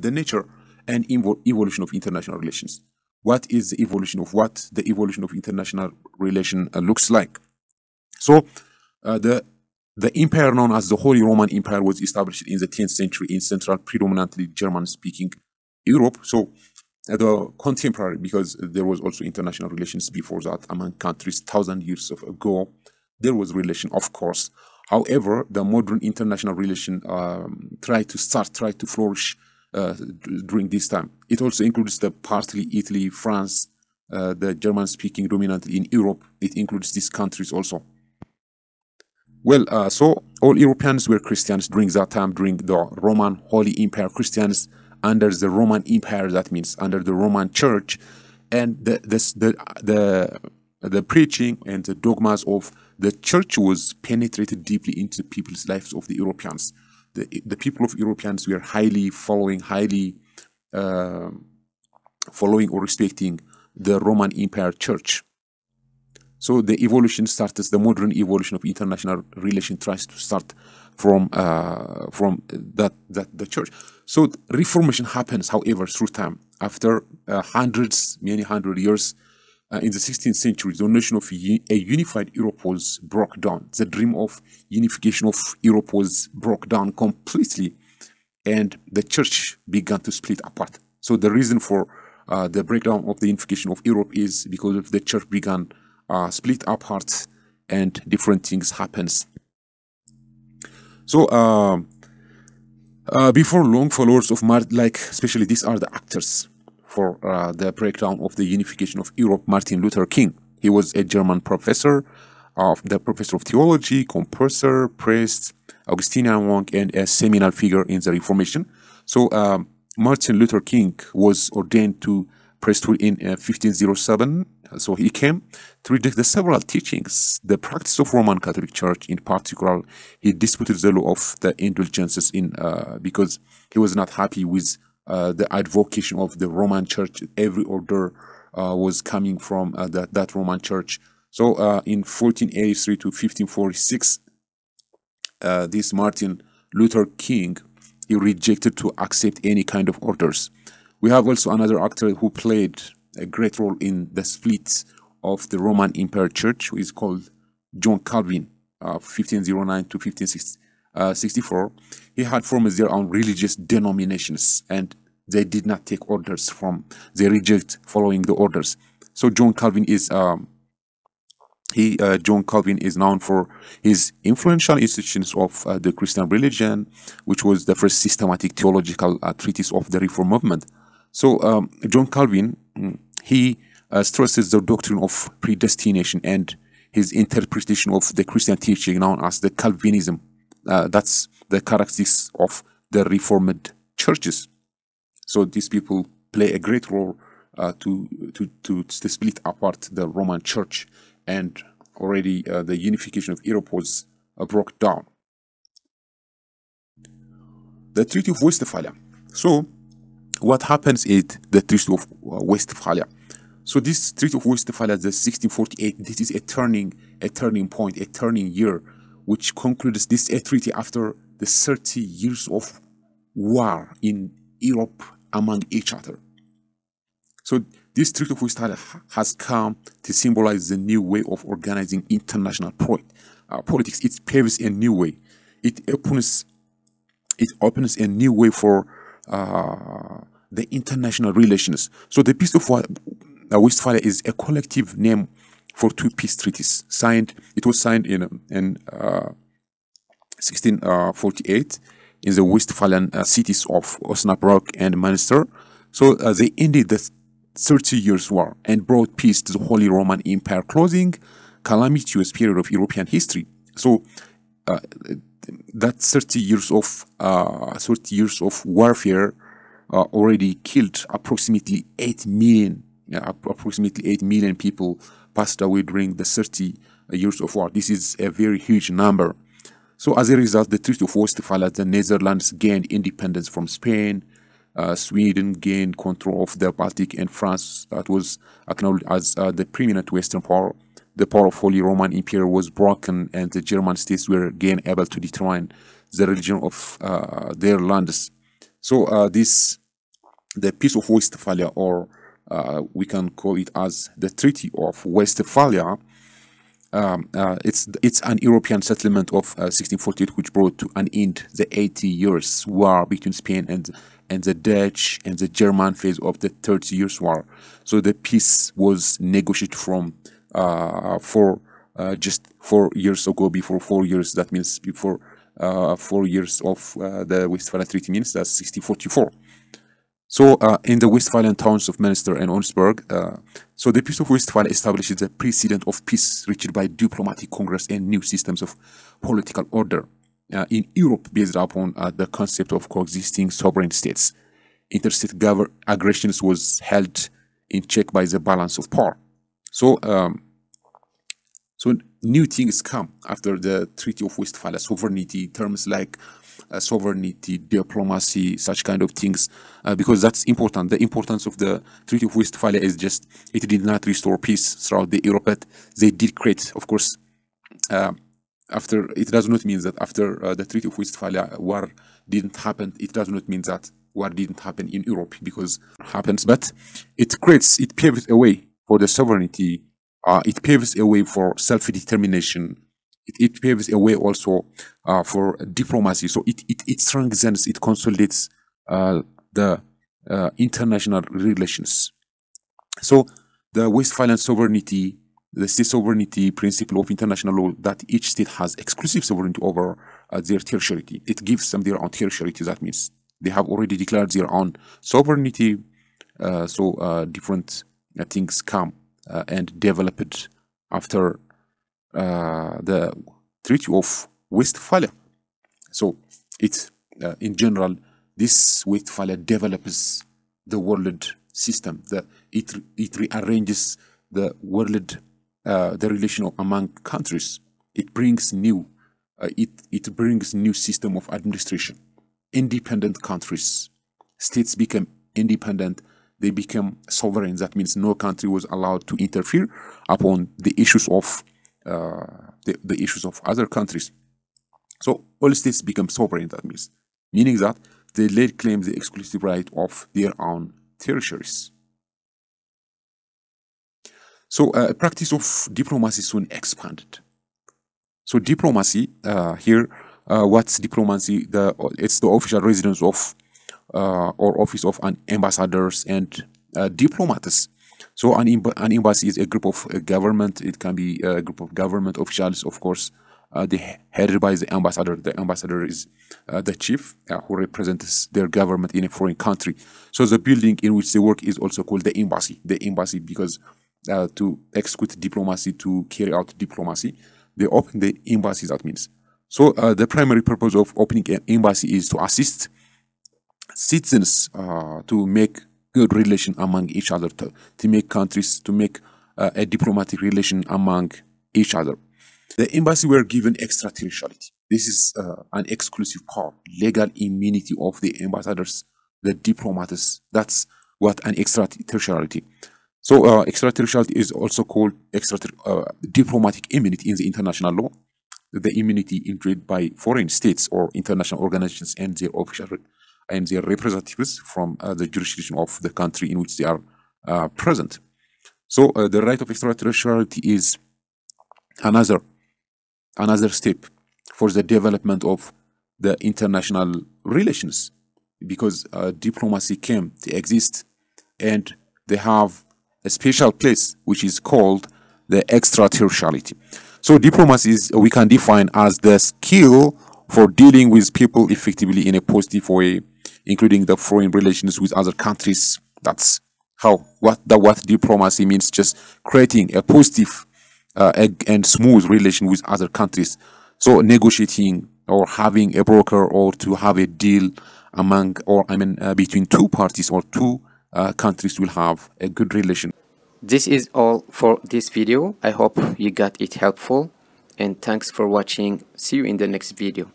the nature and evolution of international relations. What is the evolution of what the evolution of international relation uh, looks like? So, uh, the the empire known as the Holy Roman Empire was established in the 10th century in central, predominantly German-speaking Europe. So, uh, the contemporary, because there was also international relations before that among countries thousand years ago, there was relation, of course. However, the modern international relation um, tried to start, tried to flourish uh, during this time. It also includes the partly Italy, France, uh, the German-speaking dominantly in Europe. It includes these countries also. Well, uh, so all Europeans were Christians during that time, during the Roman Holy Empire. Christians under the Roman Empire, that means under the Roman Church, and the the the the preaching and the dogmas of the church was penetrated deeply into the people's lives of the Europeans the, the people of Europeans were highly following, highly uh, following or respecting the Roman Empire Church. So the evolution starts, the modern evolution of international relation tries to start from uh, from that that the church. So reformation happens, however, through time. After uh, hundreds, many hundred years, uh, in the 16th century, the notion of a unified Europe was broke down. The dream of unification of Europe was broke down completely, and the church began to split apart. So the reason for uh, the breakdown of the unification of Europe is because of the church began uh, split apart, and different things happens. So. Um, uh, before long followers of Martin, like especially these are the actors for uh, the breakdown of the unification of Europe, Martin Luther King. He was a German professor of the professor of theology, composer, priest, Augustinian monk, and a seminal figure in the Reformation. So um, Martin Luther King was ordained to priesthood in uh, 1507. So he came to reject the several teachings, the practice of Roman Catholic Church in particular. He disputed the law of the indulgences in uh, because he was not happy with uh, the advocation of the Roman Church. Every order uh, was coming from uh, that, that Roman Church. So in 1483 to 1546, this Martin Luther King he rejected to accept any kind of orders. We have also another actor who played a great role in the split of the Roman Empire Church, who is called John Calvin, uh, 1509 to 1560, uh, 64, he had formed their own religious denominations and they did not take orders from, they reject following the orders. So John Calvin is, um, he, uh, John Calvin is known for his influential institutions of uh, the Christian religion, which was the first systematic theological uh, treatise of the Reform movement. So um, John Calvin, mm, he uh, stresses the doctrine of predestination and his interpretation of the Christian teaching known as the Calvinism uh, that's the characteristics of the Reformed churches. So these people play a great role uh, to, to, to, split apart the Roman church, and already uh, the unification of Europe was uh, broke down. The Treaty of Westphalia. So, what happens is the Treaty of uh, Westphalia. So this Treaty of Westphalia, the 1648, this is a turning, a turning point, a turning year which concludes this treaty after the 30 years of war in Europe among each other. So this Treaty of Westphalia has come to symbolize the new way of organizing international uh, politics. It paves a new way. It opens, it opens a new way for uh, the international relations. So the Peace of uh, Westphalia is a collective name for two peace treaties signed. It was signed in, in 1648 uh, uh, in the Westphalian uh, cities of Osnabrück and Munster. So they ended the 30 Years' War and brought peace to the Holy Roman Empire, closing calamitous period of European history. So uh, that 30 years of uh, 30 years of warfare uh, already killed approximately 8 million approximately 8 million people passed away during the 30 years of war. This is a very huge number. So as a result, the Treaty of Westphalia, the Netherlands gained independence from Spain, uh, Sweden gained control of the Baltic, and France, that was acknowledged as uh, the preeminent Western power, the power of Holy Roman Empire was broken, and the German states were again able to determine the religion of uh, their lands. So uh, this, the Peace of Westphalia, or uh, we can call it as the Treaty of Westphalia. Um, uh, it's it's an European settlement of uh, 1648, which brought to an end the 80 years war between Spain and and the Dutch and the German phase of the 30 years war. So the peace was negotiated from uh, for uh, just four years ago. Before four years, that means before uh, four years of the Westphalia Treaty means that's 1644. So uh, in the Westphalian towns of Münster and Augsburg, uh, so the Peace of Westphalia establishes the precedent of peace reached by diplomatic congress and new systems of political order uh, in Europe based upon uh, the concept of coexisting sovereign states. Interstate aggressions was held in check by the balance of power. So, um, so new things come after the Treaty of Westphalia, sovereignty, terms like uh, sovereignty, diplomacy, such kind of things, uh, because that's important. The importance of the Treaty of Westphalia is just it did not restore peace throughout the Europe, but they did create, of course. Uh, after it does not mean that after uh, the Treaty of Westphalia war didn't happen. It does not mean that war didn't happen in Europe because it happens, but it creates it paves a way for the sovereignty. Uh, it paves a way for self-determination it, it paves a way also uh, for diplomacy. So it, it, it strengthens, it consolidates uh, the uh, international relations. So the Westphalian sovereignty, the state sovereignty principle of international law that each state has exclusive sovereignty over uh, their territory. It gives them their own territory. That means they have already declared their own sovereignty. Uh, so uh, different things come and developed after uh, the Treaty of Westphalia. So it's uh, in general this Westphalia develops the world system. The, it it rearranges the world uh, the relation among countries. It brings new uh, it it brings new system of administration. Independent countries, states become independent they became sovereign. That means no country was allowed to interfere upon the issues of uh, the, the issues of other countries. So all states become sovereign, that means, meaning that they lay claim the exclusive right of their own territories. So uh, practice of diplomacy soon expanded. So diplomacy uh, here, uh, what's diplomacy? The it's the official residence of uh, or office of an ambassadors and uh, diplomats so an, an embassy is a group of uh, government. It can be uh, a group of government officials, of course. Uh, the headed by the ambassador. The ambassador is uh, the chief uh, who represents their government in a foreign country. So the building in which they work is also called the embassy. The embassy because uh, to execute diplomacy, to carry out diplomacy, they open the embassy. That means. So the primary purpose of opening an embassy is to assist citizens to make good relation among each other to, to make countries to make uh, a diplomatic relation among each other the embassy were given extraterritoriality this is uh, an exclusive power legal immunity of the ambassadors the diplomats that's what an extraterritoriality so uh, extraterritoriality is also called extra uh, diplomatic immunity in the international law the immunity enjoyed by foreign states or international organizations and their official and their representatives from uh, the jurisdiction of the country in which they are uh, present. So uh, the right of extraterritoriality is another another step for the development of the international relations because uh, diplomacy came to exist and they have a special place which is called the extraterritoriality. So diplomacy is we can define as the skill for dealing with people effectively in a positive way including the foreign relations with other countries. That's how what the what diplomacy means just creating a positive uh, and smooth relation with other countries so negotiating or having a broker or to have a deal among or i mean uh, between two parties or two uh, countries will have a good relation this is all for this video i hope you got it helpful and thanks for watching see you in the next video